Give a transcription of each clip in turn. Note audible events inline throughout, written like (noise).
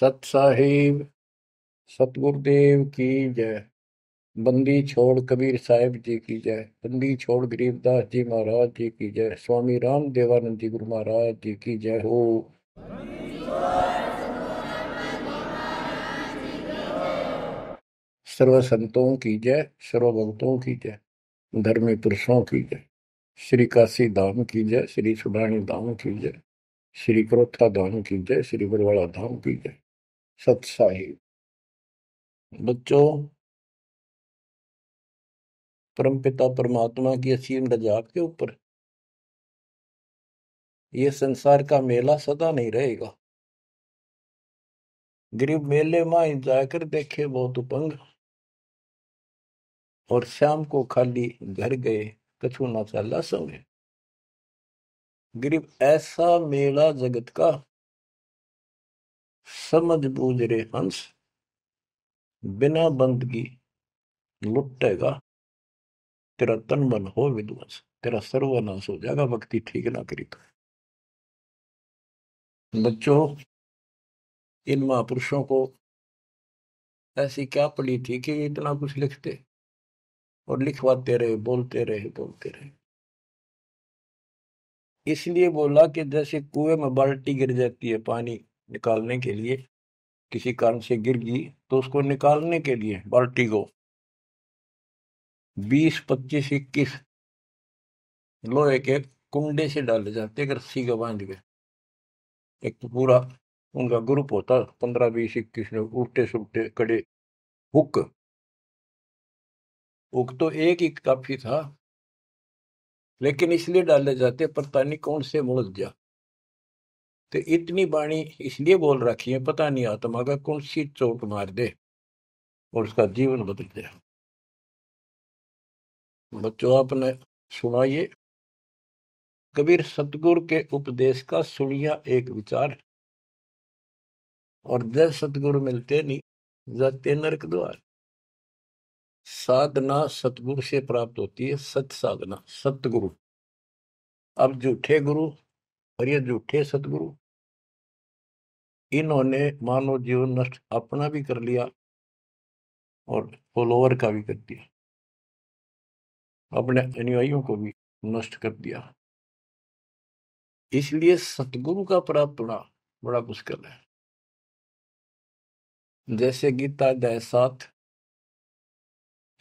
सत साहिब सतगुरुदेव की जय बंदी छोड़ कबीर साहिब जी की जय बंदी छोड़ गरीबदास जी महाराज जी की जय स्वामी राम देवानंद जी गुरु महाराज जी की जय हो सर्व संतों की जय सर्व भक्तों की जय धर्मी पुरुषों की जय श्री काशी धाम की जय श्री सुडानी धाम की जय श्री क्रोथा धाम की जय श्री बरवाड़ा धाम की जय सत्साही बच्चों परमपिता परमात्मा की असीम रजाक के ऊपर ये संसार का मेला सदा नहीं रहेगा गरीब मेले ही जाकर देखे बहुत उपंग और शाम को खाली घर गए कछुना ना चाला सोए गरीब ऐसा मेला जगत का समझ बूझ रे हंस बिना बंदगी लुटेगा तेरा तन मन हो विध्वंस तेरा सर्वनाश हो जाएगा भक्ति ठीक ना करी तो बच्चों इन महापुरुषों को ऐसी क्या पड़ी थी कि इतना कुछ लिखते और लिखवाते रहे बोलते रहे बोलते रहे इसलिए बोला कि जैसे कुएं में बाल्टी गिर जाती है पानी निकालने के लिए किसी कारण से गिर गई तो उसको निकालने के लिए बाल्टी को बीस पच्चीस इक्कीस लोहे के कुंडे से डाले जाते हैं रस्सी का बांध के एक तो पूरा उनका ग्रुप होता पंद्रह बीस इक्कीस में उल्टे सुलटे कड़े हुक हुक तो एक ही काफी था लेकिन इसलिए डाले जाते पता नहीं कौन से मुड़क जा तो इतनी बाणी इसलिए बोल रखी है पता नहीं आत्मा का कौन सी चोट मार दे और उसका जीवन बदल दे बच्चों आपने सुना ये कबीर सतगुरु के उपदेश का सुनिया एक विचार और जब सतगुरु मिलते नहीं जाते नरक द्वार साधना सतगुरु से प्राप्त होती है सत साधना सतगुरु अब झूठे गुरु और ये झूठे सतगुरु इन्होंने मानव जीवन नष्ट अपना भी कर लिया और फॉलोअर का भी कर दिया अपने अनुयायियों को भी नष्ट कर दिया इसलिए सतगुरु का प्राप्त होना बड़ा मुश्किल है जैसे गीता दया सात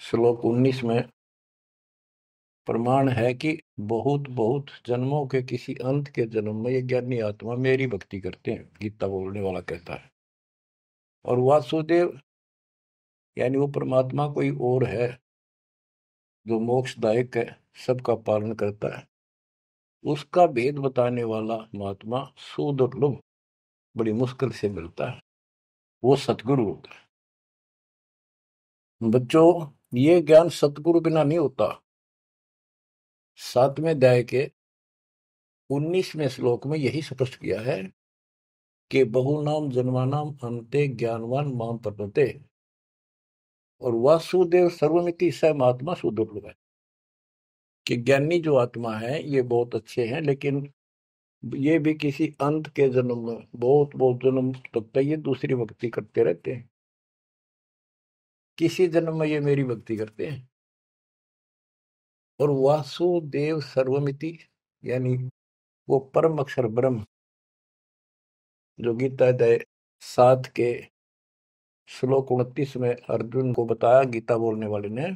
श्लोक उन्नीस में प्रमाण है कि बहुत बहुत जन्मों के किसी अंत के जन्म में ये ज्ञानी आत्मा मेरी भक्ति करते हैं गीता बोलने वाला कहता है और वासुदेव यानी वो परमात्मा कोई और है जो मोक्षदायक है सबका पालन करता है उसका भेद बताने वाला महात्मा सुदुर्लभ बड़ी मुश्किल से मिलता है वो सतगुरु होता है बच्चों ये ज्ञान सतगुरु बिना नहीं होता सातवें अध्याय के उन्नीसवें श्लोक में यही स्पष्ट किया है कि बहुनाम जन्मानाम अंते ज्ञानवान माम प्रपते और वासुदेव सर्वमिति स आत्मा सुदुर्लभ है कि ज्ञानी जो आत्मा है ये बहुत अच्छे हैं लेकिन ये भी किसी अंत के जन्म में बहुत बहुत जन्म तक तो ये दूसरी भक्ति करते रहते हैं किसी जन्म में ये मेरी भक्ति करते हैं और वासुदेव सर्वमिति यानी वो परम अक्षर ब्रह्म जो गीता दय सात के श्लोक उनतीस में अर्जुन को बताया गीता बोलने वाले ने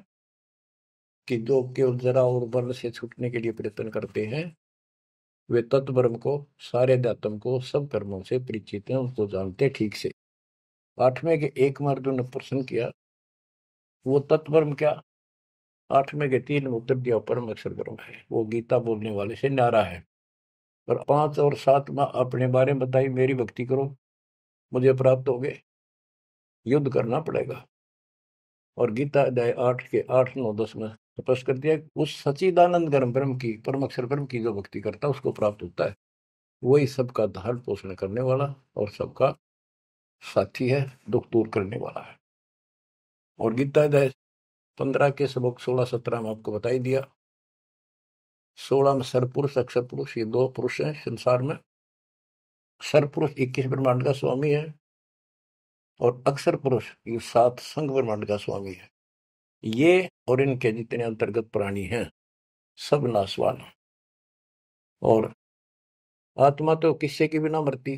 कि जो केवल जरा और वर्ण से छूटने के लिए प्रयत्न करते हैं वे तत्वर्म को सारे अध्यात्म को सब कर्मों से परिचित हैं उसको जानते ठीक से आठवें के एक में अर्जुन ने प्रश्न किया वो तत्वर्म क्या आठवें के तीन दिया पर हम करो है वो गीता बोलने वाले से नारा है और पांच और सात माह अपने बारे में बताई मेरी भक्ति करो मुझे प्राप्त हो गए युद्ध करना पड़ेगा और गीता अध्याय आठ के आठ नौ दस में स्पष्ट कर दिया उस सचिदानंद गर्म ब्रह्म की परम अक्षर ब्रह्म की जो भक्ति करता है उसको प्राप्त होता है वही सबका धारण पोषण करने वाला और सबका साथी है दुख दूर करने वाला है और गीता अध्याय पंद्रह के सबक सोलह सत्रह में आपको बता ही दिया सोलह में सरपुरुष अक्षर पुरुष ये दो पुरुष हैं संसार में सरपुरुष इक्कीस ब्रह्मांड का स्वामी है और अक्षर पुरुष ये सात संघ ब्रह्मांड का स्वामी है ये और इनके जितने अंतर्गत प्राणी हैं सब नासवान और आत्मा तो किस्से की भी ना मरती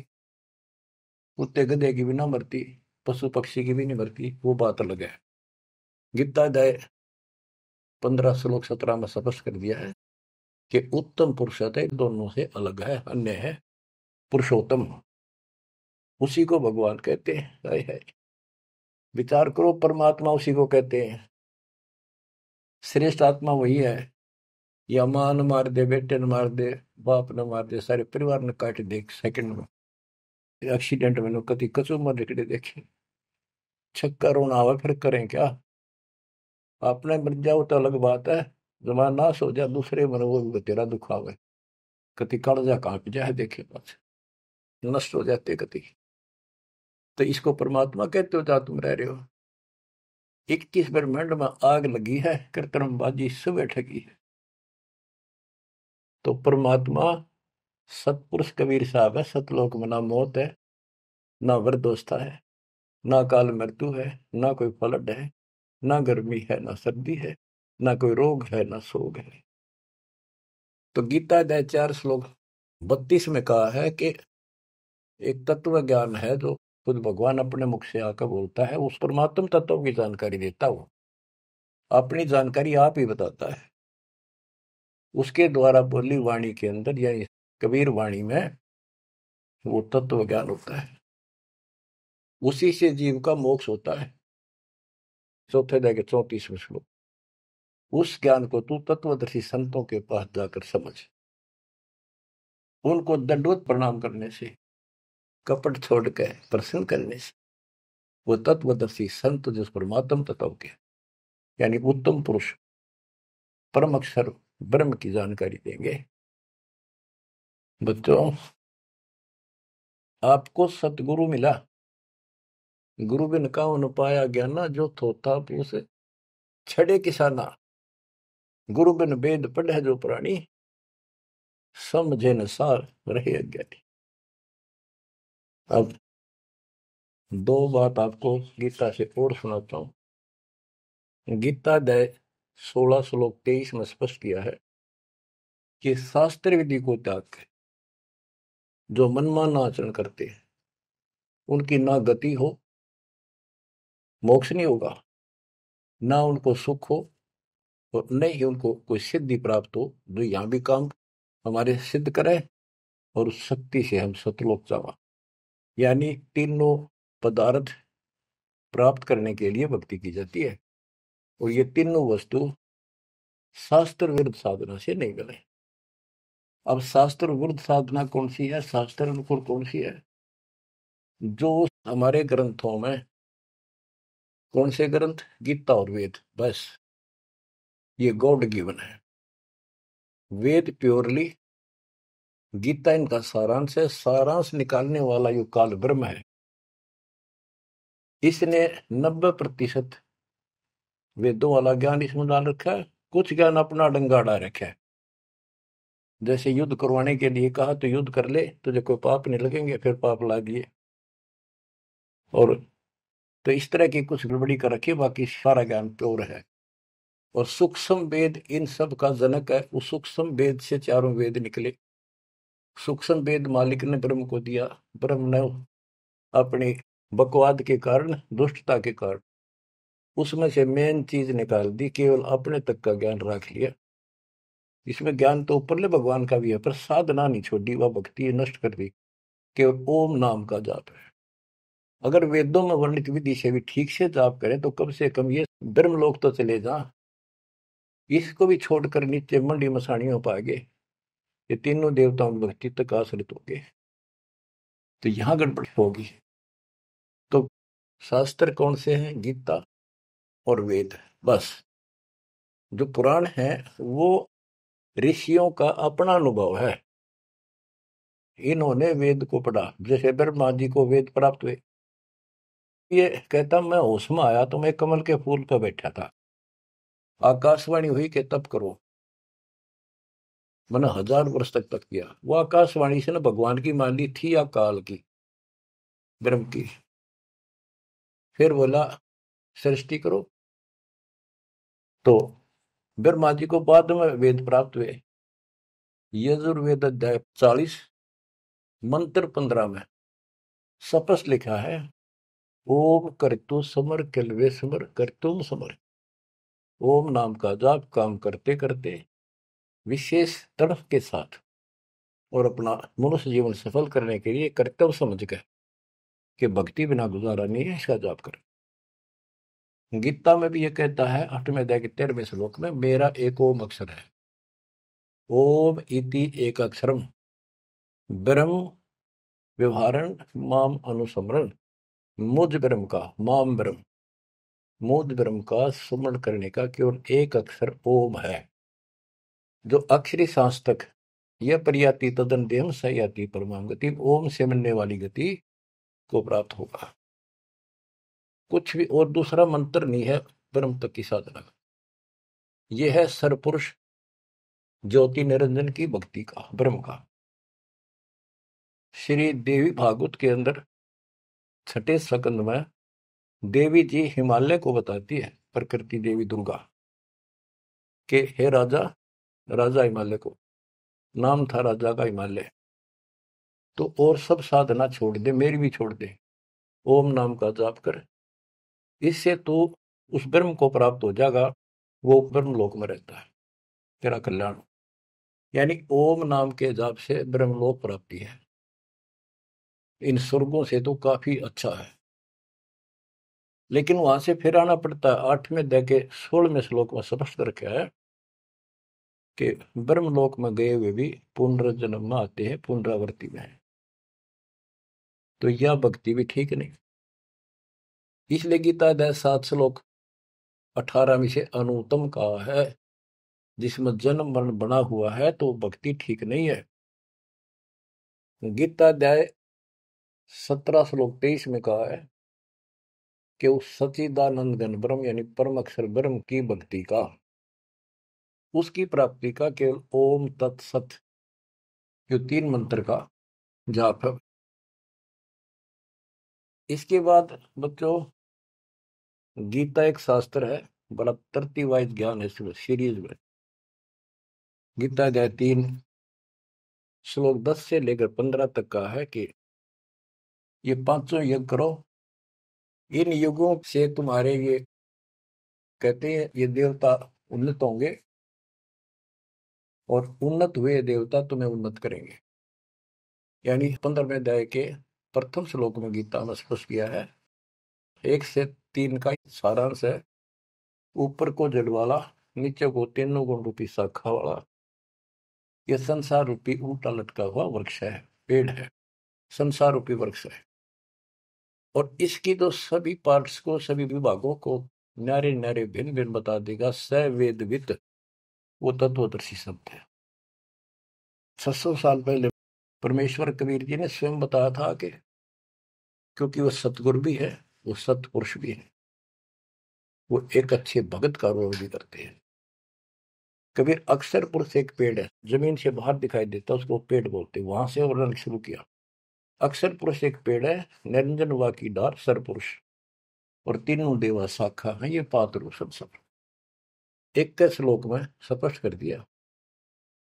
कुत्ते गधे की भी ना मरती पशु पक्षी की भी नहीं मरती वो बात अलग है गीता दय पंद्रह श्लोक सत्रह में स्पष्ट कर दिया है कि उत्तम पुरुषार्थ तो दोनों से अलग है अन्य है पुरुषोत्तम उसी को भगवान कहते हैं है, है। विचार करो परमात्मा उसी को कहते हैं श्रेष्ठ आत्मा वही है या माँ न मार दे बेटे न मार दे बाप न मार दे सारे परिवार ने काट दे सेकंड में एक्सीडेंट में कति कचू मर निकले देखे छक्का रोना हुआ फिर करें क्या अपने मर जाओ तो अलग बात है जमा ना सो जा दूसरे मन वो तेरा दुखावे कति कड़ जा काट जाए देखे पास नष्ट हो जाते कति तो इसको परमात्मा कहते हो जा तुम रह रहे हो इक्कीस ब्रह्मांड में आग लगी है बाजी सुबह ठगी है तो परमात्मा सतपुरुष कबीर साहब है सतलोक में ना मौत है ना वृद्धोस्था है ना काल मृत्यु है ना कोई फलड है ना गर्मी है ना सर्दी है ना कोई रोग है ना सोग है तो गीता ने चार श्लोक बत्तीस में कहा है कि एक तत्व ज्ञान है जो खुद भगवान अपने मुख से आकर बोलता है उस परमात्म तत्व की जानकारी देता वो अपनी जानकारी आप ही बताता है उसके द्वारा बोली वाणी के अंदर यानी कबीर वाणी में वो तत्व ज्ञान होता है उसी से जीव का मोक्ष होता है चौथे के चौंतीसवें श्लोक उस ज्ञान को तू तत्वदर्शी संतों के पास जाकर समझ उनको दंडवत प्रणाम करने से कपट छोड़ के प्रसन्न करने से वो तत्वदर्शी संत जिस परमात्म तत्व के यानी उत्तम पुरुष परम अक्षर ब्रह्म की जानकारी देंगे बच्चों आपको सतगुरु मिला गुरु बिन काउन पाया गया जो थोथा पूसे छड़े किसाना गुरु बिन वेद पढ़े जो प्राणी समझे नसार रहे अज्ञानी अब दो बात आपको गीता से और सुनाता हूं गीता दे सोलह श्लोक तेईस में स्पष्ट किया है कि शास्त्र विधि को त्याग कर जो मनमाना आचरण करते हैं उनकी ना गति हो मोक्ष नहीं होगा ना उनको सुख हो और न ही उनको कोई सिद्धि प्राप्त हो जो यहाँ भी काम हमारे सिद्ध करे और उस शक्ति से हम सतलोक जावा यानी तीनों पदार्थ प्राप्त करने के लिए भक्ति की जाती है और ये तीनों वस्तु शास्त्र विरुद्ध साधना से नहीं मिले अब शास्त्र विरुद्ध साधना कौन सी है शास्त्र अनुकूल कौन सी है जो हमारे ग्रंथों में कौन से ग्रंथ गीता और वेद बस ये गॉड गिवन है वेद प्योरली गीता इनका सारांश है सारांश निकालने वाला यु काल ब्रह्म है इसने नब्बे प्रतिशत वेदों वाला ज्ञान इसमें डाल रखा है कुछ ज्ञान अपना डंगाड़ा रखा है जैसे युद्ध करवाने के लिए कहा तो युद्ध कर ले तुझे कोई पाप नहीं लगेंगे फिर पाप लागिए और तो इस तरह की कुछ गड़बड़ी कर रखी बाकी सारा ज्ञान प्योर है और सूक्ष्म वेद इन सब का जनक है उस सूक्ष्म वेद से चारों वेद निकले सूक्ष्म वेद मालिक ने ब्रह्म को दिया ब्रह्म ने अपने बकवाद के कारण दुष्टता के कारण उसमें से मेन चीज निकाल दी केवल अपने तक का ज्ञान रख लिया इसमें ज्ञान तो ऊपरले भगवान का भी है पर साधना नहीं छोड़ी वह भक्ति नष्ट कर दी केवल ओम नाम का जाप है अगर वेदों में वर्णित विधि से भी ठीक से जाप करें तो कम से कम ये लोक तो चले जा इसको भी छोड़कर नीचे मंडी मसाणियों हो पाएंगे ये तीनों देवताओं की भक्ति तक आश्रित हो गए तो यहाँ गड़बड़ होगी तो शास्त्र कौन से हैं गीता और वेद बस जो पुराण है वो ऋषियों का अपना अनुभव है इन्होंने वेद को पढ़ा जैसे ब्रह्मा जी को वेद प्राप्त हुए ये कहता मैं उसमें आया तो मैं कमल के फूल पर बैठा था आकाशवाणी हुई के तब करो मैंने हजार वर्ष तक तक किया वो आकाशवाणी से ना भगवान की मान ली थी या काल की ब्रह्म की फिर बोला सृष्टि करो तो ब्रह्मा जी को बाद में वेद प्राप्त हुए यजुर्वेद अध्याय चालीस मंत्र पंद्रह में सपस लिखा है ओम करतु समर किलवे समर तुम समर ओम नाम का जाप काम करते करते विशेष तड़फ के साथ और अपना मनुष्य जीवन सफल करने के लिए कर्तव्य समझ गए कि भक्ति बिना गुजारा नहीं है इसका जाप करें गीता में भी ये कहता है अष्टमें दया के तेरहवें श्लोक में मेरा एक ओम अक्षर है ओम इति एक अक्षरम ब्रह्म व्यवहारण माम अनुसमरण मुद ब्रह्म का माम ब्रह्म मुद ब्रह्म का सुमरण करने का केवल एक अक्षर ओम है जो अक्षरी सांस तक यह प्रयाति तदन देहम सयाति परमा गति ओम से मिलने वाली गति को प्राप्त होगा कुछ भी और दूसरा मंत्र नहीं है ब्रह्म तक की साधना यह है सर्वपुरुष ज्योति निरंजन की भक्ति का ब्रह्म का श्री देवी भागवत के अंदर छठे स्कंद में देवी जी हिमालय को बताती है प्रकृति देवी दुर्गा के हे राजा राजा हिमालय को नाम था राजा का हिमालय तो और सब साधना छोड़ दे मेरी भी छोड़ दे ओम नाम का जाप कर इससे तो उस ब्रह्म को प्राप्त हो जाएगा वो ब्रह्म लोक में रहता है तेरा कल्याण यानी ओम नाम के जाप से ब्रह्म लोक प्राप्ति है इन स्वर्गों से तो काफी अच्छा है लेकिन वहां से फिर आना पड़ता है आठवें दह के सोलहवें श्लोक में स्पष्ट रखा है कि ब्रह्मलोक में गए हुए भी पुनर्जन्म में आते हैं पुनरावृत्ति में तो यह भक्ति भी ठीक नहीं इसलिए गीता दह सात श्लोक अठारह में से अनुतम का है जिसमें जन्म मरण बना हुआ है तो भक्ति ठीक नहीं है गीता अध्याय सत्रह श्लोक तेईस में कहा है कि उस सचिदानंद घन ब्रह्म यानी परम अक्षर ब्रह्म की भक्ति का उसकी प्राप्ति का केवल ओम तत्सत जो तीन मंत्र का जाप है इसके बाद बच्चों गीता एक शास्त्र है बड़ा तरतीवाइज ज्ञान है इसमें सीरीज में गीता अध्याय तीन श्लोक दस से लेकर पंद्रह तक का है कि ये पांचों युग करो इन युगों से तुम्हारे ये कहते हैं ये देवता उन्नत होंगे और उन्नत हुए देवता तुम्हें उन्नत करेंगे यानी पंद्रहवें अध्याय के प्रथम श्लोक में गीता में स्पष्ट किया है एक से तीन का सारांश है ऊपर को जल वाला नीचे को तीनों गुण रूपी शाखा वाला यह संसार रूपी उल्टा लटका हुआ वृक्ष है पेड़ है संसार रूपी वृक्ष है और इसकी तो सभी पार्ट्स को सभी विभागों को नारे नारे भिन्न भिन्न बता देगा सवेद वित्त वो तत्वदर्शी शब्द है छह सौ साल पहले परमेश्वर कबीर जी ने स्वयं बताया था कि क्योंकि वो सतगुरु भी है वो सतपुरुष भी है वो एक अच्छे भगत का रोल भी करते हैं कबीर अक्सर पुरुष एक पेड़ है जमीन से बाहर दिखाई देता है उसको पेड़ बोलते वहां से वर्णन शुरू किया अक्षर पुरुष एक पेड़ है निरंजन वाकी डार पुरुष और तीनों देवा शाखा है ये पात्र सब सब एक के श्लोक में स्पष्ट कर दिया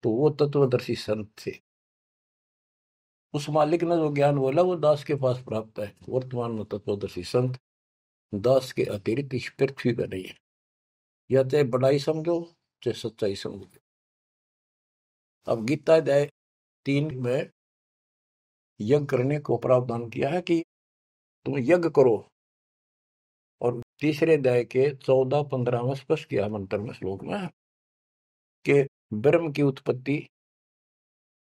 तो वो तत्वदर्शी संत थे उस मालिक ने जो ज्ञान बोला वो दास के पास प्राप्त है वर्तमान में तत्वदर्शी संत दास के अतिरिक्त इस पृथ्वी पर नहीं है या चाहे बड़ाई समझो चाहे सच्चाई समझो अब गीता अध्याय तीन में यज्ञ करने को प्रावधान किया है कि तुम यज्ञ करो और तीसरे अध्याय के चौदह पंद्रह में स्पष्ट किया मंत्र में श्लोक में कि ब्रह्म की उत्पत्ति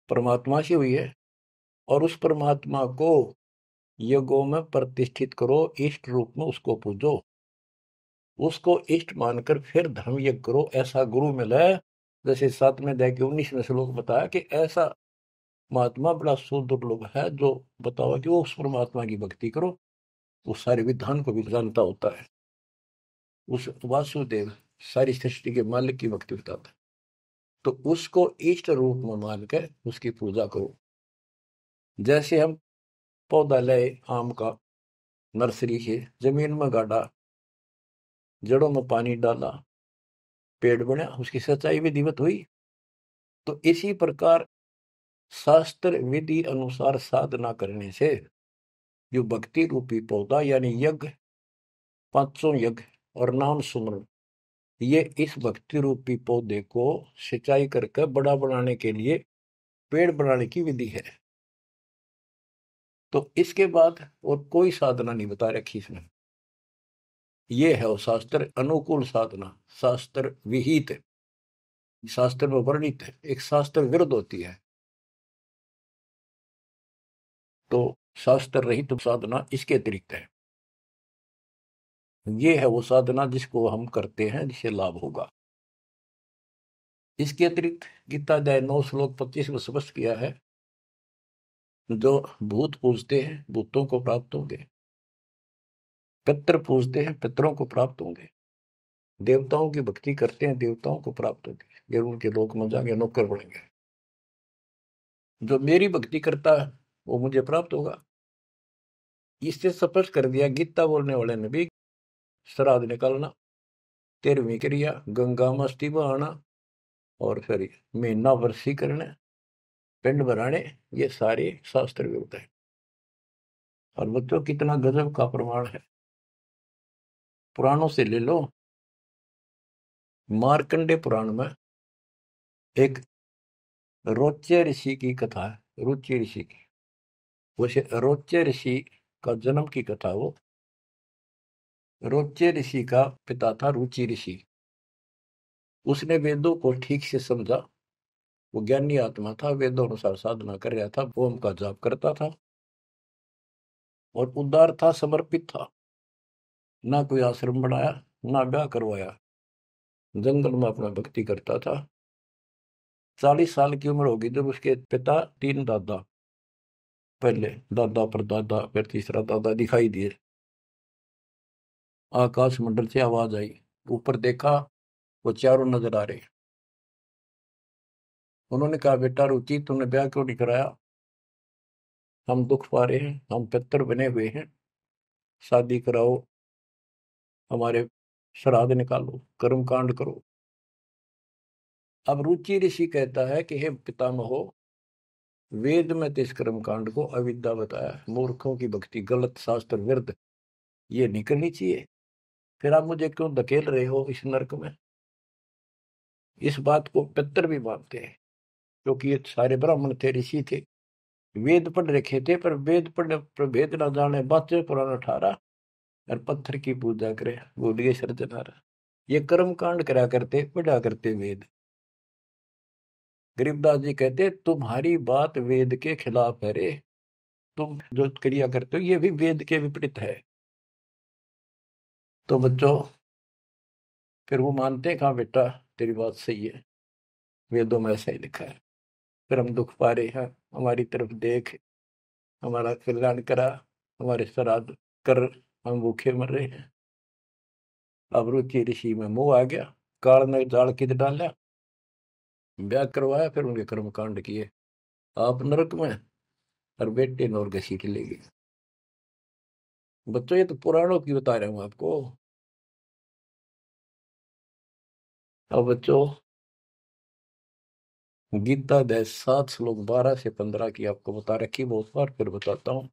परमात्मा से हुई है और उस परमात्मा को यज्ञों में प्रतिष्ठित करो इष्ट रूप में उसको पूजो उसको इष्ट मानकर फिर धर्म यज्ञ करो ऐसा गुरु मिला है जैसे सातवें अध्याय के उन्नीसवें श्लोक बताया कि ऐसा महात्मा बड़ा सुदुर्लभ है जो बताओ कि वो उस परमात्मा की भक्ति करो वो सारे विधान को भी जानता होता है उस वासुदेव सारी सृष्टि के मालिक की भक्ति बताता है तो उसको इष्ट रूप में मानकर उसकी पूजा करो जैसे हम पौधा लाए आम का नर्सरी से जमीन में गाड़ा जड़ों में पानी डाला पेड़ बने उसकी सच्चाई भी दिवत हुई तो इसी प्रकार शास्त्र विधि अनुसार साधना करने से जो भक्ति रूपी पौधा यानी यज्ञ पांचों यज्ञ और नाम सुमरण ये इस भक्ति रूपी पौधे को सिंचाई करके बड़ा बनाने के लिए पेड़ बनाने की विधि है तो इसके बाद और कोई साधना नहीं बता रखी इसने ये है वो शास्त्र अनुकूल साधना शास्त्र विहित शास्त्र में वर्णित एक शास्त्र विरुद्ध होती है तो शास्त्र रहित तो साधना इसके अतिरिक्त है ये है वो साधना जिसको हम करते हैं जिससे लाभ होगा इसके अतिरिक्त गीता अध्याय नौ श्लोक पच्चीस में स्पष्ट किया है जो भूत पूजते हैं भूतों को प्राप्त होंगे पित्र पूजते हैं पितरों को प्राप्त होंगे देवताओं की भक्ति करते हैं देवताओं को प्राप्त होंगे जरूर के लोग मजा नौकर बढ़ेंगे जो मेरी भक्ति करता है वो मुझे प्राप्त होगा इससे स्पष्ट कर दिया गीता बोलने वाले ने भी श्राद्ध निकालना तेरहवीं क्रिया गंगा मस्ती बहाना और फिर महीना वर्षी करना पिंड बनाने ये सारे शास्त्र विरुद्ध है और बच्चों कितना गजब का प्रमाण है पुराणों से ले लो मारकंडे पुराण में एक रोचे ऋषि की कथा है रुचि ऋषि की वैसे रोच्य ऋषि का जन्म की कथा वो रोच्य ऋषि का पिता था रुचि ऋषि उसने वेदों को ठीक से समझा वो ज्ञानी आत्मा था वेदों अनुसार साधना कर रहा था ओम का जाप करता था और उदार था समर्पित था ना कोई आश्रम बनाया ना ब्याह करवाया जंगल में अपना भक्ति करता था चालीस साल की उम्र होगी जब उसके पिता तीन दादा पहले दादा परदादा फिर तीसरा दादा दिखाई दिए आकाश मंडल से आवाज आई ऊपर देखा वो चारों नजर आ रहे उन्होंने कहा बेटा रुचि तुमने ब्याह क्यों नहीं कराया हम दुख पा रहे हैं हम पत्थर बने हुए हैं शादी कराओ हमारे श्राद्ध निकालो कर्म कांड करो अब रुचि ऋषि कहता है कि हे पितामहो वेद में तो कर्म कांड को अविद्या बताया मूर्खों की भक्ति गलत शास्त्र विरुद्ध ये निकलनी चाहिए फिर आप मुझे क्यों धकेल रहे हो इस नरक में इस बात को पितर भी मानते हैं क्योंकि ये सारे ब्राह्मण थे ऋषि थे वेद पढ़ रखे थे पर वेद पढ़ वेद ना जाने बातें पुराना अठारह और पत्थर की पूजा करे बोलिए सर जनारा ये कर्म कांड करा करते पढ़ा करते वेद गरीबदास जी कहते तुम्हारी बात वेद के खिलाफ है रे तुम जो क्रिया करते हो ये भी वेद के विपरीत है तो बच्चों फिर वो मानते कहा बेटा तेरी बात सही है वेदों में ऐसा ही लिखा है फिर हम दुख पा रहे हैं हमारी तरफ देख हमारा कल्याण करा हमारे श्राद्ध कर हम भूखे मर रहे हैं अब रुचि ऋषि में मुंह आ गया काल में जाल कित लिया ब्याह करवाया फिर उनके कर्म कांड किए आप नरक में और बेटे नौरगशी के ले गए बच्चों ये तो पुराणों की बता रहा हूँ आपको अब बच्चों गीता दस सात श्लोक बारह से पंद्रह की आपको बता रखी बहुत बार फिर बताता हूं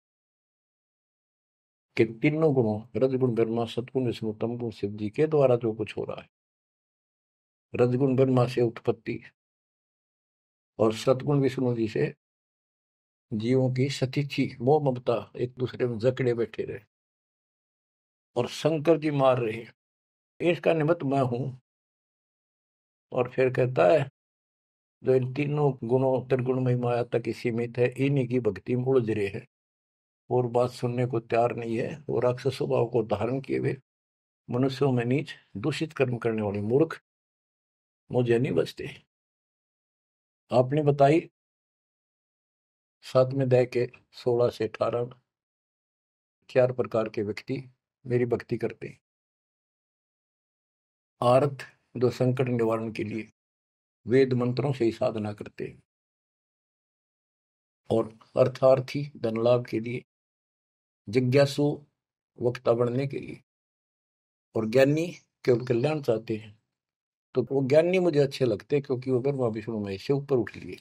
कि तीनों गुणों रजगुण ब्रह्मा सतगुण विष्णु तमगुण शिव जी के द्वारा जो कुछ हो रहा है रजगुण ब्रह्मा से उत्पत्ति और सदगुण विष्णु जी से जीवों की सतीथि मोह ममता एक दूसरे में जकड़े बैठे रहे और शंकर जी मार रहे इसका निमित्त मैं हूं और फिर कहता है जो इन तीनों गुणों त्रिगुणमय माया तक ही सीमित है इन्हीं की भक्ति में उड़ रहे हैं और बात सुनने को तैयार नहीं है वो राक्षस स्वभाव को धारण किए हुए मनुष्यों में नीच दूषित कर्म करने वाले मूर्ख मुझे नहीं बचते आपने बताई सात में दह के सोलह से अठारह चार प्रकार के व्यक्ति मेरी भक्ति करते हैं आर्थ जो संकट निवारण के लिए वेद मंत्रों से ही साधना करते हैं और अर्थार्थी धन लाभ के लिए जिज्ञासु वक्ता बढ़ने के लिए और ज्ञानी केवल कल्याण चाहते हैं तो वो ज्ञानी मुझे अच्छे लगते क्योंकि वो ब्रह्मा विष्णु महेश से ऊपर उठ लिए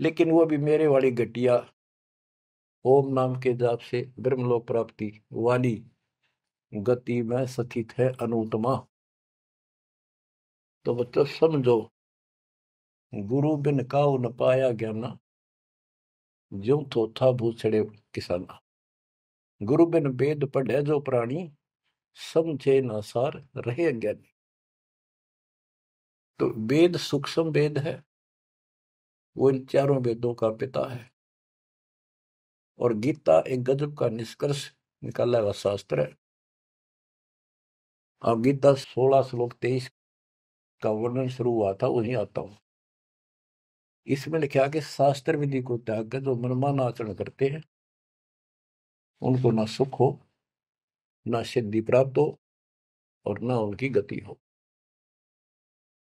लेकिन वो भी मेरे वाली गटिया ओम नाम के जाप से ब्रह्मलोक प्राप्ति वाली गति में स्थित है अनुतमा तो बच्चों मतलब समझो गुरु बिन काउ न पाया ज्ञाना जो था भूसड़े किसाना गुरु बिन वेद पढ़े जो प्राणी समझे न सार रहे अज्ञानी तो वेद सूक्ष्म वेद है वो इन चारों वेदों का पिता है और गीता एक गजब का निष्कर्ष निकाला हुआ शास्त्र है अब गीता सोलह श्लोक तेईस का वर्णन शुरू हुआ था वहीं आता हूं इसमें लिखा कि शास्त्र विधि को त्याग कर जो मनमान आचरण करते हैं उनको ना सुख हो ना सिद्धि प्राप्त हो और ना उनकी गति हो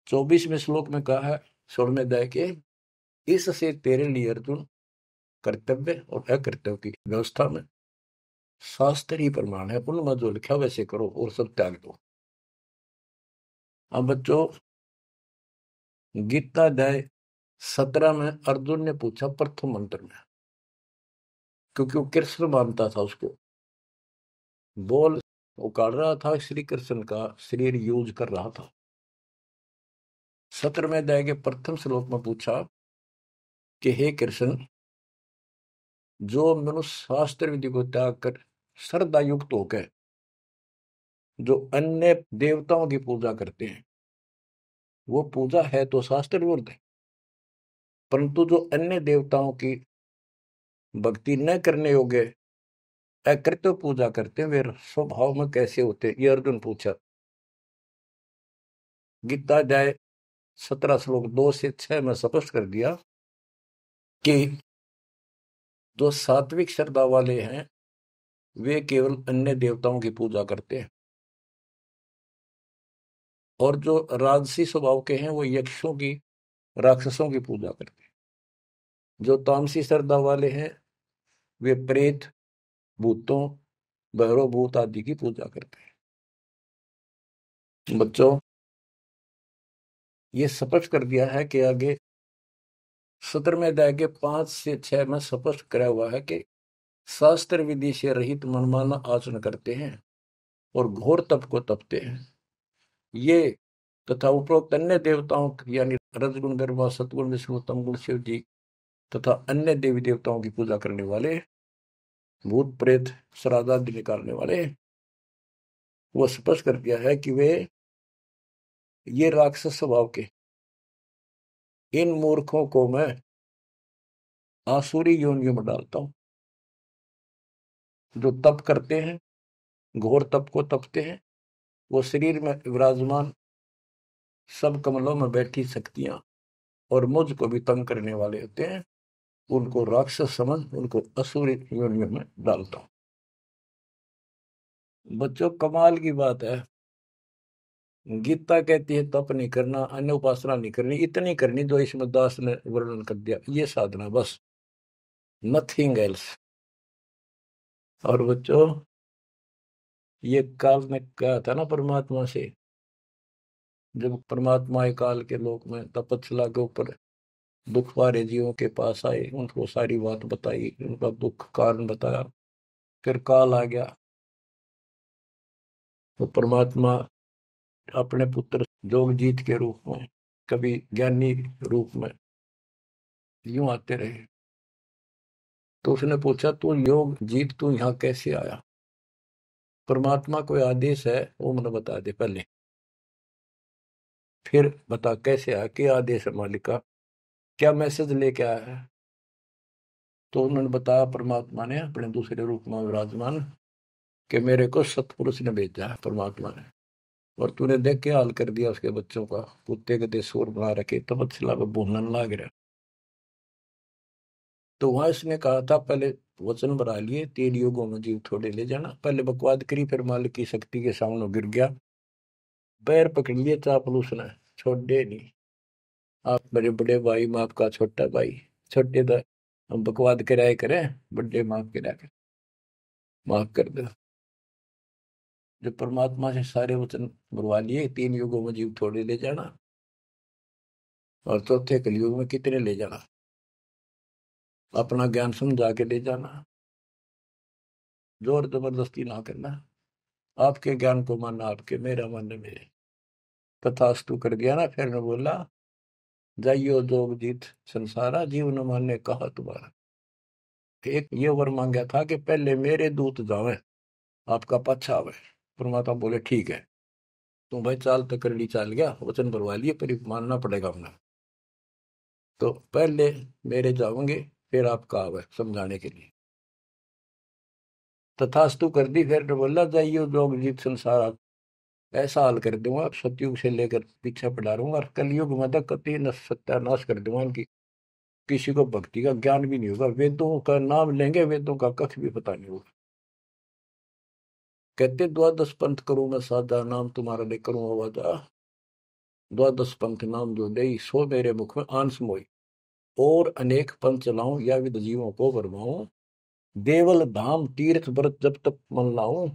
चौबीसवें श्लोक में कहा है दया के इससे तेरे लिए अर्जुन कर्तव्य और अकर्तव्य की व्यवस्था में शास्त्रीय प्रमाण है पुनः जो लिखा वैसे करो और सब त्याग दो अब बच्चों गीता दय सत्रह में अर्जुन ने पूछा प्रथम मंत्र में क्योंकि वो कृष्ण मानता था उसको बोल काट रहा था श्री कृष्ण का शरीर यूज कर रहा था में दया के प्रथम श्लोक में पूछा कि हे कृष्ण जो मनुष्य शास्त्र विधि को त्याग कर श्रद्धा युक्त होकर जो अन्य देवताओं की पूजा करते हैं वो पूजा है तो शास्त्र विरुद्ध है परंतु जो अन्य देवताओं की भक्ति न करने योग्य अकृत पूजा करते हैं वे स्वभाव में कैसे होते ये अर्जुन पूछा गीता जाए सत्रह श्लोक दो से छह में स्पष्ट कर दिया कि जो सात्विक श्रद्धा वाले हैं वे केवल अन्य देवताओं की पूजा करते हैं और जो राजसी स्वभाव के हैं वो यक्षों की राक्षसों की पूजा करते हैं जो तामसी श्रद्धा वाले हैं वे प्रेत भूतों भैरव भूत आदि की पूजा करते हैं बच्चों ये स्पष्ट कर दिया है कि आगे सत्रहवें अध्याय के पांच से छह में स्पष्ट करा हुआ है कि शास्त्र विधि से रहित मनमाना आचरण करते हैं और घोर तप को तपते हैं ये तथा उपरोक्त अन्य देवताओं यानी रजगुण गर्भा सतगुण विष्णु तम गुण शिव जी तथा अन्य देवी देवताओं की पूजा करने वाले भूत प्रेत श्राद्धादि निकालने वाले वो स्पष्ट कर दिया है कि वे ये राक्षस स्वभाव के इन मूर्खों को मैं आसुरी योनियों में डालता हूं जो तप करते हैं घोर तप को तपते हैं वो शरीर में विराजमान सब कमलों में बैठी शक्तियां और मुझ को भी तंग करने वाले होते हैं उनको राक्षस समझ उनको असुरी योनियों में डालता हूं बच्चों कमाल की बात है गीता कहती है तप नहीं करना अन्य उपासना नहीं करनी इतनी करनी जो इसमें दास ने वर्णन कर दिया ये साधना बस नथिंग एल्स और बच्चों ये काल ने कहा था ना परमात्मा से जब परमात्मा काल के लोक में तपस्ला के ऊपर दुख वाले जीवों के पास आए उनको सारी बात बताई उनका दुख कारण बताया फिर काल आ गया तो परमात्मा अपने पुत्र जोगजीत के रूप में कभी ज्ञानी रूप में यूं आते रहे तो उसने पूछा तू योग जीत तू यहाँ कैसे आया परमात्मा कोई आदेश है वो मैंने बता दे पहले फिर बता कैसे आया क्या आदेश है मालिका क्या मैसेज लेके आया है तो उन्होंने बताया परमात्मा ने अपने दूसरे रूप में विराजमान कि मेरे को सतपुरुष ने भेजा है परमात्मा ने और तूने देख के हाल कर दिया उसके बच्चों का कुत्ते के देसूर बना रखे तबसला तो पे बोलन ला गया तो वहां इसने कहा था पहले वचन बना लिए तीन युगों में जीव थोड़े ले जाना पहले बकवाद करी फिर मालिक की शक्ति के सामने गिर गया पैर पकड़ लिए चापल उसने छोटे नहीं आप मेरे बड़े भाई माप आपका छोटा भाई छोटे तो हम बकवाद कराए करें बड़े माफ कराए करें माफ कर दो जो परमात्मा से सारे वचन बुरवा लिए तीन युगों में जीव थोड़े ले जाना और चौथे तो कलयुग में कितने ले जाना अपना ज्ञान समझा के ले जाना जोर जबरदस्ती ना करना आपके ज्ञान को मानना आपके मेरा मन मेरे कथास्तु कर दिया ना फिर ने बोला जाइयो जोग जीत संसारा जीव न मानने कहा तुम्हारा एक ये वर मांगा था कि पहले मेरे दूत जावे आपका पक्ष आवे परमात्मा बोले ठीक है तो भाई चाल तकरड़ी चाल गया वचन भरवा लिए पर मानना पड़ेगा हमने तो पहले मेरे जाओगे फिर आपका आवे समझाने के लिए तथास्तु कर दी फिर बोला जाइयो लोग जीत संसार ऐसा हाल कर दूंगा आप सतयुग से लेकर पीछा पड़ा रहूंगा कलयुग में तक कति सत्यानाश कर दूंगा उनकी किसी को भक्ति का ज्ञान भी नहीं होगा वेदों का नाम लेंगे वेदों का कक्ष भी पता नहीं होगा कहते द्वादश पंथ करूँ मैं साधा नाम तुम्हारा ले करूँ आवाजा द्वादश पंथ नाम जो दे सो मेरे मुख में आंस मोई और अनेक पंथ चलाऊं या विद जीवों को भरमाऊ देवल धाम तीर्थ व्रत जब तक मन लाऊं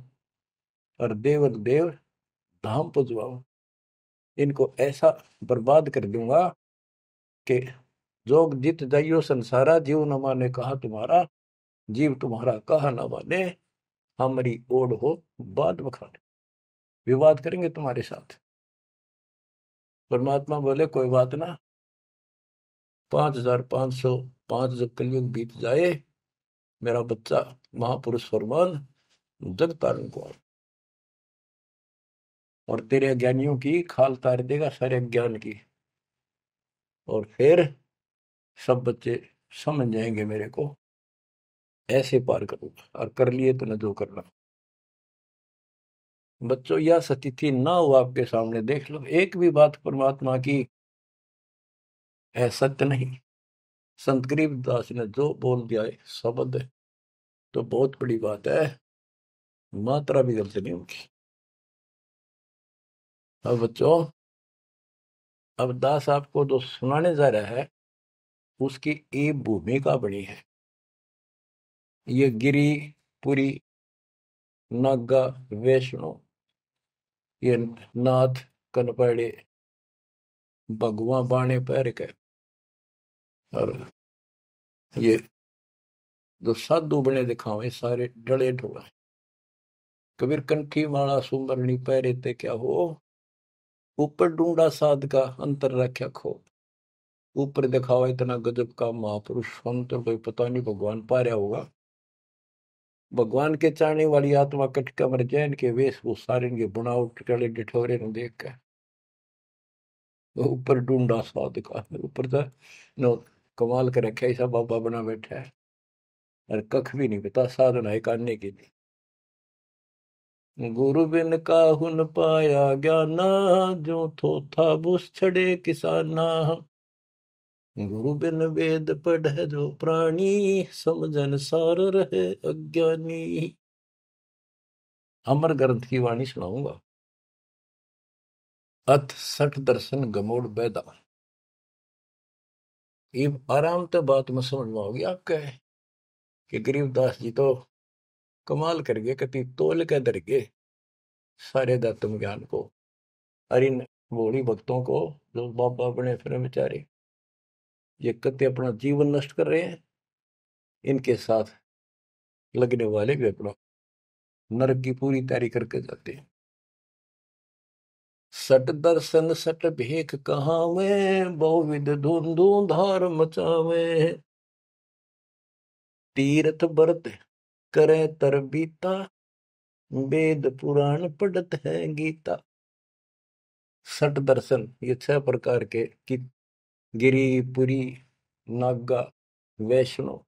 और देवल देव धाम पुजवाओ इनको ऐसा बर्बाद कर दूंगा कि जोग जित जाइयो संसारा जीव न माने कहा तुम्हारा जीव तुम्हारा कहा न माने हमारी ओढ़ हो बाद बखान विवाद करेंगे तुम्हारे साथ परमात्मा बोले कोई बात ना पांच हजार पांच सौ पांच जब कलयुग बीत जाए मेरा बच्चा महापुरुष फरमान जग तारण को और तेरे अज्ञानियों की खाल तार देगा सारे ज्ञान की और फिर सब बच्चे समझ जाएंगे मेरे को ऐसे पार करूंगा और कर लिए तो न जो करना बच्चों यह सतिथि ना हो आपके सामने देख लो एक भी बात परमात्मा की है सत्य नहीं संत दास ने जो बोल दिया है शब्द तो बहुत बड़ी बात है मात्रा भी गलत नहीं होगी अब बच्चों अब दास आपको जो सुनाने जा रहा है उसकी एक भूमिका बनी है ये गिरी पुरी नागा वैष्णो ये नाथ कनपाड़े भगवान बाणे पैर के और ये जो साधु बने दिखावे सारे डले ढुआ कबीर कंठी माला सुमरणी पैरे ते क्या हो ऊपर ढूंढा साध का अंतर रख्या खो ऊपर दिखावा इतना गजब का महापुरुष हम तो कोई पता नहीं भगवान पा रहा होगा भगवान के चाहने वाली आत्मा कटका मर जैन के वेशभूषा के बनावट टले डिठोरे नु देख के तो ऊपर डूडा साध का ऊपर तो नो कमाल कर रखे ऐसा बाबा बना बैठा है और कख भी नहीं पता साधना है करने के लिए गुरु बिन का हुन पाया ज्ञाना जो थोथा बुस छड़े किसाना गुरु बिन वेद पढ़ जो प्राणी समझन सार रहे अज्ञानी अमर ग्रंथ की वाणी सुनाऊंगा अथ सठ दर्शन गमोड़ बैदा ये आराम तो बात में समझ में आओगी आप कहे कि गरीबदास जी तो कमाल कर गए कति तोल के दर गए सारे दत्म ज्ञान को अरिन बोली भक्तों को जो बाबा बने फिर बेचारे ये कत्ते अपना जीवन नष्ट कर रहे हैं इनके साथ लगने वाले भी अपना नरक की पूरी तैयारी करके जाते हैं सट दर्शन सट भेख कहावे बहुविध धून धार मचावे तीर्थ व्रत करे तर बीता वेद पुराण पढ़त है गीता सट दर्शन ये छह प्रकार के की गिरी पुरी नागा वैष्णो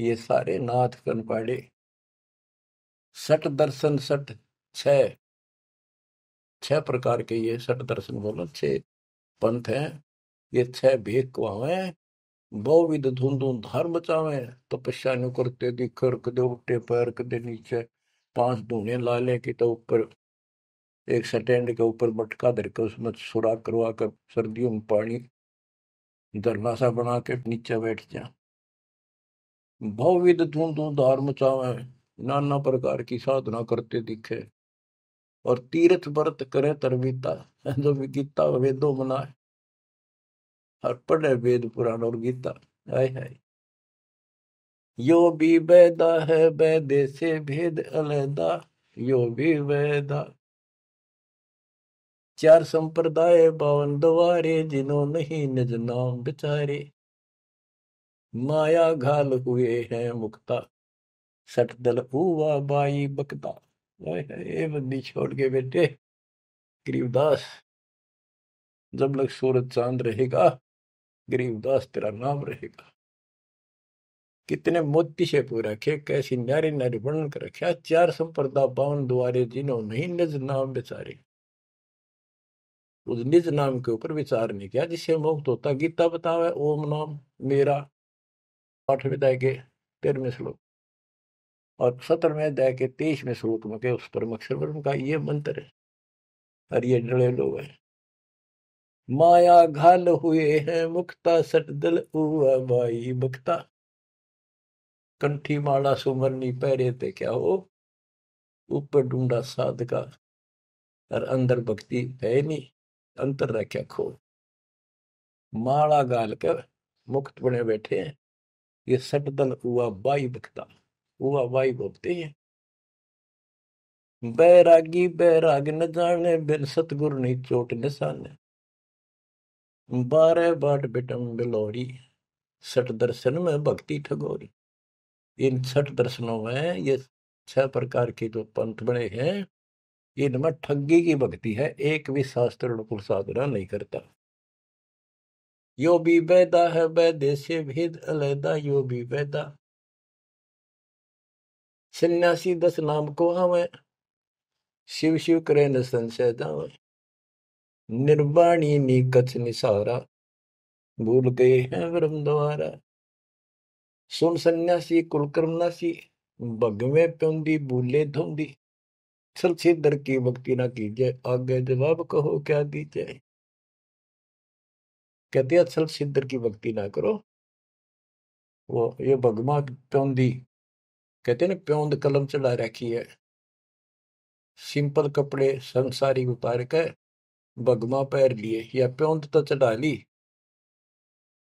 ये सारे नाथ कनपाड़े सट दर्शन सट छह छह प्रकार के ये सट दर्शन बोलो छह पंथ हैं ये छह भेद कुआवे बहुविध धुन धुन धर्म मचावे तपस्या तो करते दिखर कदे उठे पैर कदे नीचे पांच धूने ला ले कि तो ऊपर एक स्टैंड के ऊपर मटका धर के उसमें सुराख करवा कर सर्दियों में पानी दरवासा बना के नीचे बैठ जा बहुविध धुंधु धार मचावे नाना प्रकार की साधना करते दिखे और तीर्थ व्रत करे तरवीता (laughs) जो भी गीता वेदो मनाए और पढ़े वेद पुराण और गीता हाय हाय यो भी वैदा है वैदे से भेद अलहदा यो भी वैदा चार संप्रदाय बावन द्वारे जिनो नहीं निज नाम बिचारे माया घाल हुए हैं मुक्ता सट दल हुआ बाई बकता ये बंदी छोड़ के बेटे गरीबदास जब लग सूरज चांद रहेगा गरीबदास तेरा नाम रहेगा कितने मोती से पूरा रखे कैसी नारी नारी वर्णन कर रखे चार संप्रदा बावन द्वारे जिन्हों नहीं निज नाम बेचारे उस निज नाम के ऊपर विचार नहीं किया जिससे मुक्त होता गीता बतावे ओम नाम मेरा आठवें अध्याय के तेरहवें श्लोक और सत्र में अध्याय के तेईसवें श्लोक में के उस परमक्षर ब्रह्म का ये मंत्र है और ये डरे लोग है माया घाल हुए हैं मुक्ता सट दल भाई भक्ता कंठी माला सुमरनी पहरे ते क्या हो ऊपर ढूंढा साध का और अंदर भक्ति है नहीं अंतर रखे खो माला गाल के मुक्त बने बैठे हैं ये सटदन हुआ बाई बखता हुआ बाई बोलते हैं बैरागी बैराग न जाने बिन सतगुर नहीं चोट निशाने बारह बाट बिटम बिलोरी सट दर्शन में भक्ति ठगोरी इन छठ दर्शनों में ये छह प्रकार के जो पंथ बने हैं इनमें ठगी की भक्ति है एक भी शास्त्र अनुकूल साधना नहीं करता यो भी वैदा है वैदेश्य भेद अलहदा यो भी वैदा सन्यासी दस नाम को हमें शिव शिव करे न संशय दावे निर्वाणी नी कछ निसारा भूल गए हैं ब्रह्म द्वारा सुन सन्यासी कुलकर्मनासी भगवे प्योंदी बूले धोंदी अक्षर की भक्ति ना कीजिए आगे जवाब कहो क्या दीजिए कहते अक्षर छिद्र की भक्ति ना करो वो ये भगमा प्योंदी कहते ना प्योंद कलम चढ़ा रखी है सिंपल कपड़े संसारी उतार के बगमा पैर लिए या प्योंद तो चढ़ा ली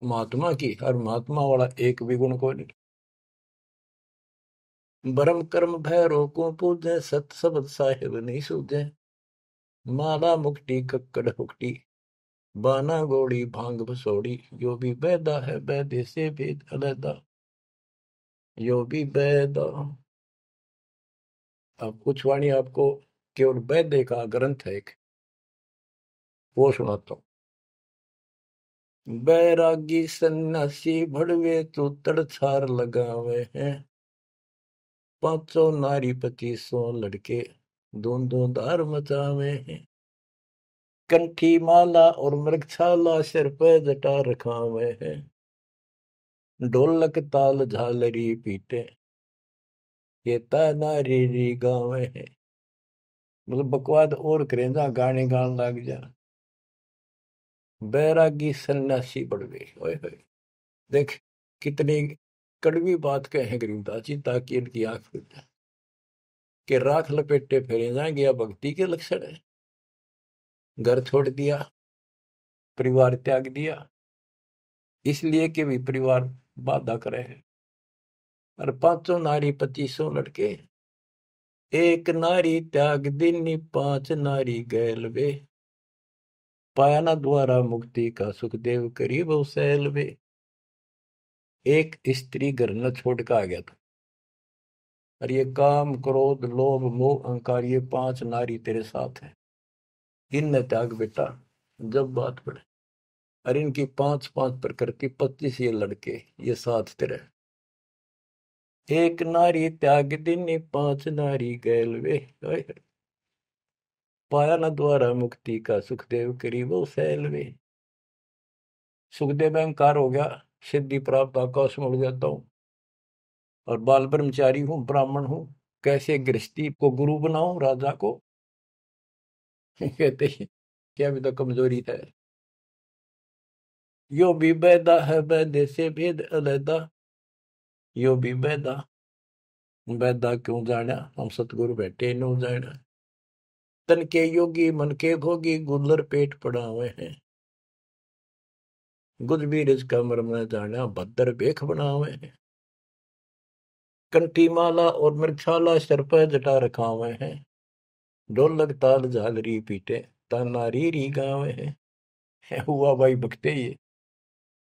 महात्मा की हर महात्मा वाला एक भी गुण को नहीं ब्रह्म कर्म भैरो को पूजे सत शब्द साहेब नहीं सूझे माला मुक्टी कक्कड़ हुक्टी बाना गोड़ी भांग भसोड़ी यो भी बैदा है बैदे से भेद अलैदा यो भी बैदा अब कुछ वाणी आपको केवल बैदे का ग्रंथ है एक वो सुनाता हूं बैरागी सन्यासी भड़वे तो तड़छार लगावे हैं पांचों नारी सो लड़के दो धार मचावे कंठी माला और मृगछाला सिर पर जटा रखावे है ढोलक ताल झालरी पीटे ये ताना रे रे गावे है मतलब बकवाद और करेंदा गाने गान लग जा बैरागी सन्यासी बढ़ गए ओए होए देख कितनी कड़वी बात कहें गरीबदास जी ताकि इनकी आंख फिर जाए कि राख लपेटे फेरे जाएंगे या भक्ति के लक्षण है घर छोड़ दिया परिवार त्याग दिया इसलिए कि भी परिवार बाधा करे है और पांचों नारी पच्चीसों लड़के एक नारी त्याग दिनी पांच नारी गैल वे पाया ना द्वारा मुक्ति का सुखदेव करीब उसे एक स्त्री घर छोड़ छोड़कर आ गया था और ये काम क्रोध लोभ मोह अहंकार ये पांच नारी तेरे साथ है इन न त्याग बेटा जब बात पड़े और इनकी पांच पांच प्रकृति पच्चीस ये लड़के ये साथ तेरे एक नारी त्याग दिन पांच नारी गैल वे पाया न द्वारा मुक्ति का सुखदेव करीबो सैल वे सुखदेव अहंकार हो गया सिद्धि प्राप्त आकाश में उड़ जाता हूँ और बाल ब्रह्मचारी हूँ ब्राह्मण हूँ कैसे गृहस्थी को गुरु बनाऊ राजा को (laughs) कहते हैं क्या भी तो कमजोरी है यो भी बैदा है बैदे से भेद अलैदा यो भी बैदा बैदा क्यों जाना हम सतगुरु बैठे नो जाना तन के योगी मन के भोगी गुल्लर पेट पड़ा हुए हैं गुदबीर इज कमर में जाना बदर बेख बनावे कंठी माला और मिर्छाला सिर पर जटा रखावे हैं ढोलक ताल झालरी पीटे ताना री री गावे हैं हुआ भाई बखते ये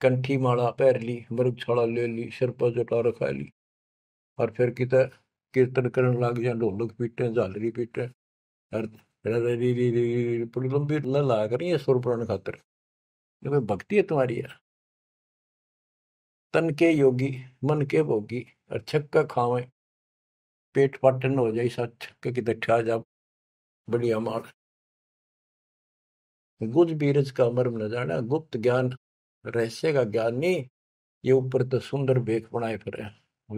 कंठी माला पैर ली मृगछाला ले ली सिर पर जटा रखा ली और फिर कित कीर्तन करने लग जाए ढोलक पीटे झालरी पीटे और री री री री बड़ी लंबी ला करी है सुर पुराण देखो भक्ति है तुम्हारी यार तन के योगी मन के भोगी और छक्का खावे पेट पाटन हो जाए सा छक्के की दठा जा बढ़िया मार गुज बीरज का मर्म न जाना गुप्त ज्ञान रहस्य का ज्ञान नहीं ये ऊपर तो सुंदर बेख बनाए फिर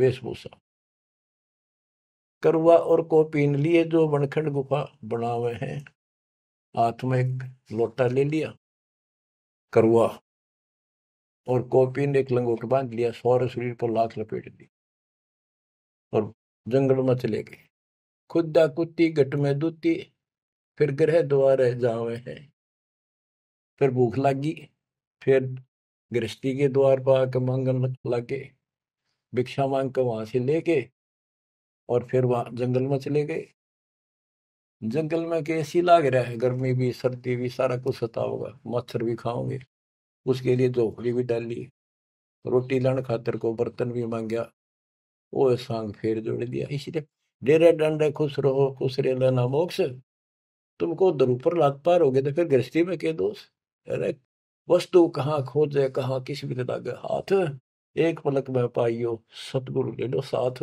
वेशभूषा करुआ और को पीन लिए जो वनखंड गुफा बनावे हैं हाथ में एक लोटा ले लिया करुआ और कॉपी ने एक लंगोट बांध लिया सौर शरीर पर लाख लपेट दी और जंगल में चले गए खुदा कुत्ती गट में दूती फिर ग्रह द्वारे जावे हैं फिर भूख लगी फिर गृहस्थी के द्वार पर आकर मांगन लगे भिक्षा मांग कर वहां से लेके और फिर वहां जंगल में चले गए जंगल में कैसी ए लग रहा है गर्मी भी सर्दी भी सारा कुछ होता होगा मच्छर भी खाओगे उसके लिए झोपड़ी भी डाली रोटी लाने खातर को बर्तन भी मांगा वो सांग फेर जोड़ दिया इसलिए डेरे डंडे खुश रहो खुश रे लेना मोक्ष तुमको ऊपर लात पार हो गए तो फिर गृहस्थी में के दोष अरे वस्तु कहाँ खोजे कहाँ किस भी लगे हाथ एक पलक में पाइयो सतगुरु ले लो साथ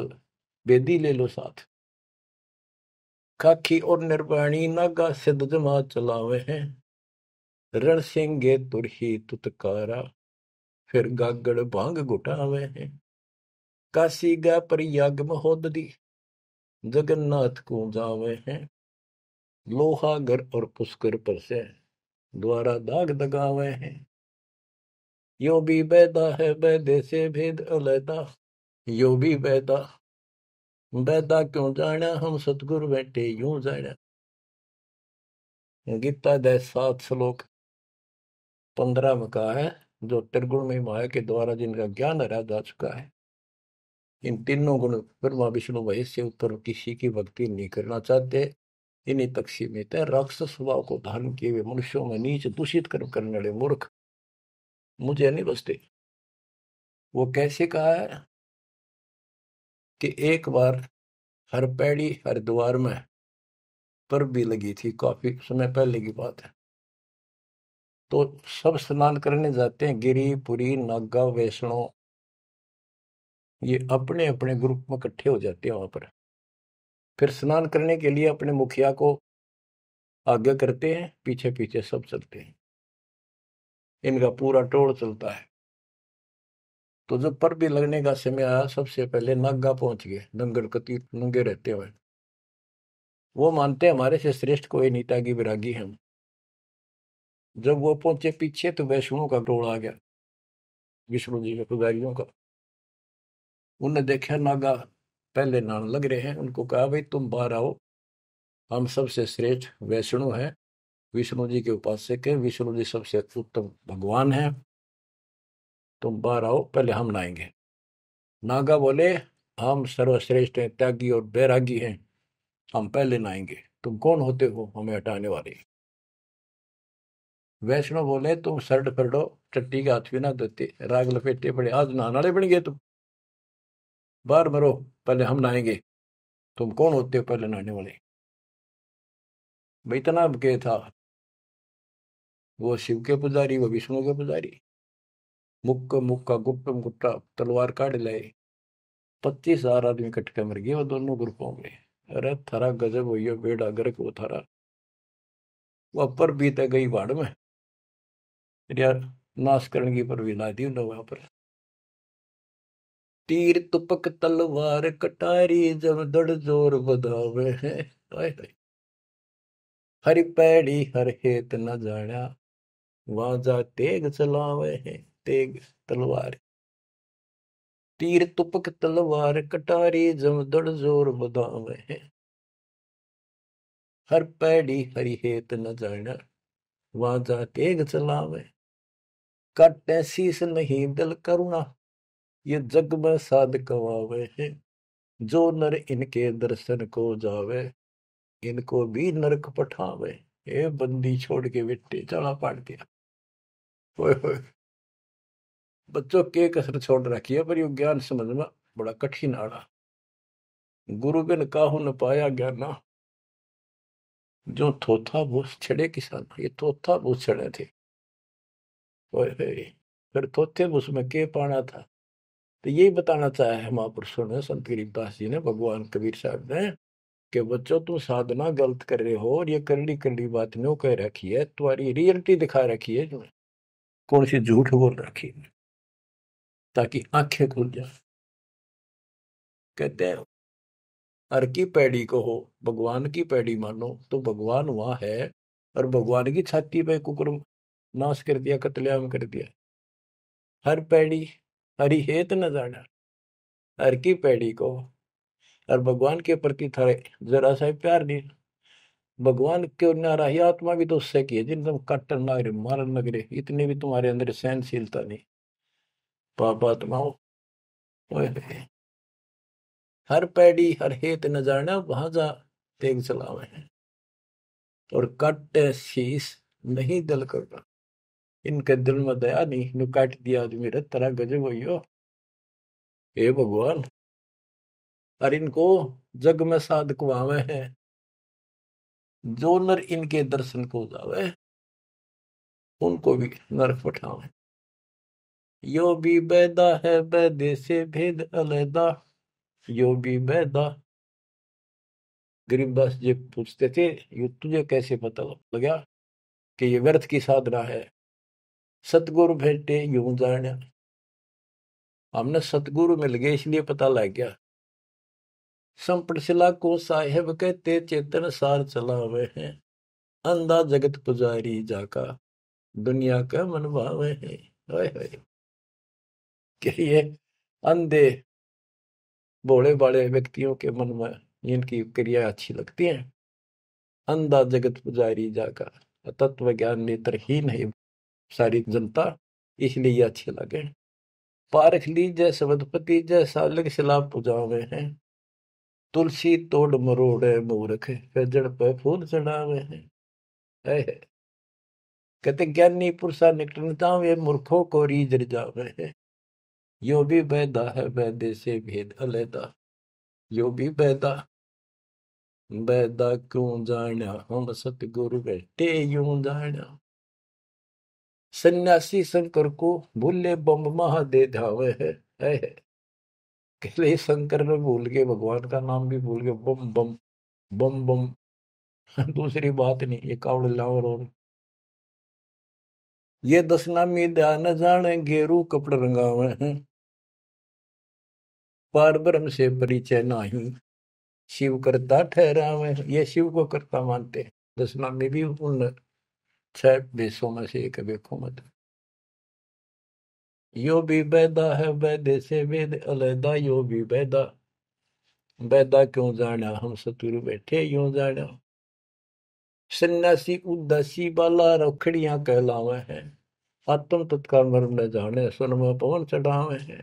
बेदी ले लो साथ काखी और निर्वाणी नागा सिद्ध जमा चलावे हैं रण सिंगे तुरही तुतकारा फिर गागड़ भांग गुटावे हैं काशी गा पर याग महोदरी जगन्नाथ को जावे हैं लोहा घर और पुष्कर पर से द्वारा दाग दगावे हैं यो भी बैदा है बैदे से भेद अलैदा यो भी बैदा बैदा क्यों जाना हम सतगुरु बैठे यूं जाना गीता दे सात श्लोक पंद्रह में है जो त्रिगुण में माया के द्वारा जिनका ज्ञान हरा जा चुका है इन तीनों गुण ब्रह्मा विष्णु महेश से उत्तर किसी की भक्ति नहीं करना चाहते इन्हीं तक सीमित है राक्षस स्वभाव को धारण किए हुए मनुष्यों में नीच दूषित कर्म करने वाले मूर्ख मुझे नहीं बसते वो कैसे कहा है कि एक बार हर पैड़ी हर द्वार में पर भी लगी थी काफी समय पहले की बात है तो सब स्नान करने जाते हैं गिरी पुरी नागा वैष्णो ये अपने अपने ग्रुप में इकट्ठे हो जाते हैं वहां पर फिर स्नान करने के लिए अपने मुखिया को आज्ञा करते हैं पीछे पीछे सब चलते हैं इनका पूरा टोल चलता है तो जब पर भी लगने का समय आया सबसे पहले नागा पहुंच गए नंगर कती नंगे रहते हुए वो मानते हमारे से श्रेष्ठ कोई नीता की विरागी हम जब वो पहुंचे पीछे तो वैष्णो का रोड़ आ गया विष्णु जी के पुजारियों का उन्हें देखा नागा पहले नान लग रहे हैं उनको कहा भाई तुम बाहर आओ हम सबसे श्रेष्ठ वैष्णु हैं विष्णु जी के उपासक के विष्णु जी सबसे उत्तम भगवान हैं तुम बाहर आओ पहले हम नहाएंगे नागा बोले हम सर्वश्रेष्ठ हैं त्यागी और बैरागी हैं हम पहले नहाएंगे तुम कौन होते हो हमें हटाने वाले वैष्णो बोले तुम सरड फरडो चट्टी के हाथ भी ना देते राग लपेटे पड़े आज नहाने बन गए तुम बार मरो पहले हम नहाएंगे तुम कौन होते हो पहले नहाने वाले भाई इतना के था वो शिव के पुजारी वो विष्णु के पुजारी मुक्का मुक्का गुप्त गुप्टा तलवार काट लाए पच्चीस हजार आदमी कटके मर गए वो दोनों ग्रुपों में अरे थारा गजब हो बेड़ा गर्क वो थारा वह पर बीत गई बाढ़ में नाश करण की पर भी ना दी वहां पर तीर तुपक तलवार कटारी जब दड़ जोर बधावे हरि पैड़ी हर हेत न जाया वहां तेग चलावे है तेग तलवार तीर तुपक तलवार कटारी जमदड़ जोर बदाम है हर पैड़ी हरि हेत न जाना वाजा तेग चलावे कट शीस नहीं दल करुणा ये जग में साध कवावे है जो नर इनके दर्शन को जावे इनको भी नरक पठावे ये बंदी छोड़ के विट्टे चला पाट दिया बच्चों के कसर छोड़ रखी है पर यो ज्ञान समझना बड़ा कठिन आड़ा गुरु बिन काहू न पाया ज्ञाना जो थोथा भूस छड़े किसान ये थोथा भूस छड़े थे फिर थोथे भूस में के पाना था तो यही बताना चाहे है महापुरुषों ने संत गरीबदास जी ने भगवान कबीर साहब ने कि बच्चों तुम साधना गलत कर रहे हो और ये करली करली बात में कह रखी है तुम्हारी रियलिटी दिखा रखी है जो कौन सी झूठ बोल रखी है ताकि आंखें खुल जाए कहते हैं हर की पैड़ी कहो भगवान की पैड़ी मानो तो भगवान वहां है और भगवान की छाती पे कुकर नाश कर दिया कतलेआम कर दिया हर पैड़ी हरी हेत न जाना हर की पैड़ी को और भगवान के प्रति थारे जरा सा प्यार नहीं भगवान के नाराही आत्मा भी तो उससे की है जिन तुम कट्टर लग रहे मारन लग रहे इतनी भी तुम्हारे अंदर सहनशीलता नहीं पापात्माओं हर पैड़ी हर हेत न जाने वहां जा तेग चलावे हैं और कट शीश नहीं दल करना इनके दिल में दया नहीं काट दिया आदमी रे तेरा गजब हो हे भगवान और इनको जग में साधक कुआवे हैं जो नर इनके दर्शन को जावे उनको भी नर पठावे यो भी बैदा है बैदे से भेद अलहदा यो भी बैदा गरीबदास जी पूछते थे ये तुझे कैसे पता लगा कि ये व्यर्थ की साधना है सतगुरु भेटे यू जान हमने सतगुरु मिल गए इसलिए पता लग गया संपटशिला को साहेब कहते चेतन सार चला हुए हैं अंधा जगत पुजारी जाका दुनिया का मनवावे हैं हाय हाय कि ये अंधे भोले बड़े व्यक्तियों के मन में इनकी क्रिया अच्छी लगती है अंधा जगत पुजारी जाकर तत्व ज्ञान नेत्रहीन है सारी जनता इसलिए अच्छे लगे पारख लीजय सबदपति जय सालग शिला पुजावे हैं तुलसी तोड़ मरोड़े मूर्ख जड़ पे फूल चढ़ावे हैं कहते ज्ञानी पुरुषा निकटनता वे मूर्खों को रीज रिजावे हैं यो भी बैदा है बैदे से भेद अलैदा यो भी बैदा बैदा क्यों जाना हम सतगुरु बैठे यूं जाना सन्यासी शंकर को भूले बम महा दे धावे है है कहले शंकर ने भूल के भगवान का नाम भी भूल के बम बम बम बम दूसरी बात नहीं ये कावड़ लावर और ये दसनामी न जाने गेरू कपड़े रंगावे हैं पार ब्रह्म से परिचय ना शिव करता ठहरा हुए ये शिव को करता मानते हैं दसना में भी उन छह बेसों में से एक बेखो मत यो भी वैदा है वैदे से वेद अलहदा यो भी वैदा वैदा क्यों जाना हम सतुर बैठे यूं जाना सन्यासी उदासी बाला रखड़िया कहलावे है आत्म तत्काल मर्म न जाने सुन पवन चढ़ावे है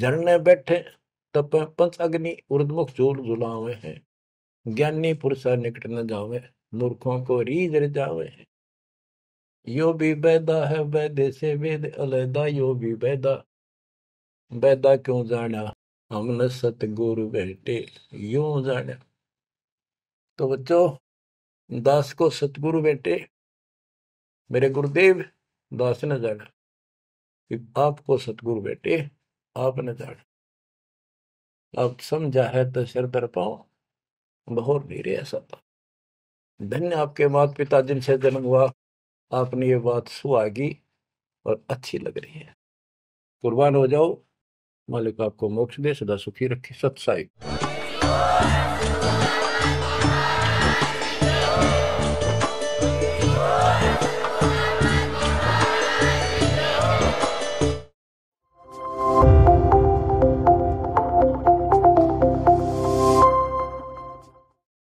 झरने बैठे तप पंच अग्नि उर्दमुख चूल जुलावे हैं ज्ञानी पुरुषा निकट न जावे मूर्खों को रीझ जावे हैं यो भी वैदा है वैदे से वेद अलहदा यो भी वैदा वैदा क्यों जाना हमने सतगुरु बैठे यो जाना तो बच्चों दास को सतगुरु बेटे मेरे गुरुदेव दास ने जाना कि आपको सतगुरु बेटे आपने ने जाना अब समझा है तो सिर पर पाओ बहुत धीरे ऐसा सब धन्य आपके माता पिता जिनसे जन्म हुआ आपने ये बात सुहागी और अच्छी लग रही है कुर्बान हो जाओ मालिक आपको मोक्ष दे सदा सुखी रखे सत्साई